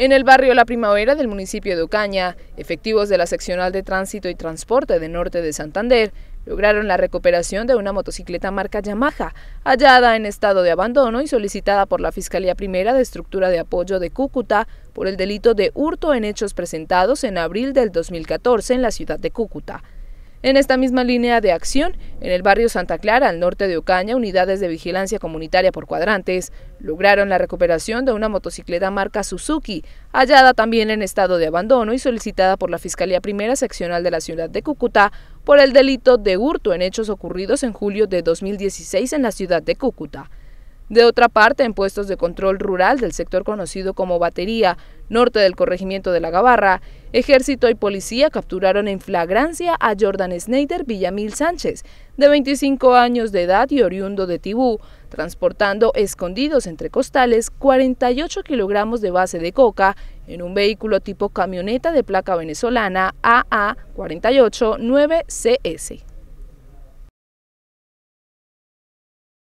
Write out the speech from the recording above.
En el barrio La Primavera del municipio de Ocaña, efectivos de la seccional de tránsito y transporte de norte de Santander lograron la recuperación de una motocicleta marca Yamaha, hallada en estado de abandono y solicitada por la Fiscalía Primera de Estructura de Apoyo de Cúcuta por el delito de hurto en hechos presentados en abril del 2014 en la ciudad de Cúcuta. En esta misma línea de acción, en el barrio Santa Clara, al norte de Ocaña, unidades de vigilancia comunitaria por cuadrantes lograron la recuperación de una motocicleta marca Suzuki, hallada también en estado de abandono y solicitada por la Fiscalía Primera Seccional de la Ciudad de Cúcuta por el delito de hurto en hechos ocurridos en julio de 2016 en la ciudad de Cúcuta. De otra parte, en puestos de control rural del sector conocido como Batería, norte del corregimiento de La Gabarra, ejército y policía capturaron en flagrancia a Jordan Snyder Villamil Sánchez, de 25 años de edad y oriundo de Tibú, transportando escondidos entre costales 48 kilogramos de base de coca en un vehículo tipo camioneta de placa venezolana AA489CS.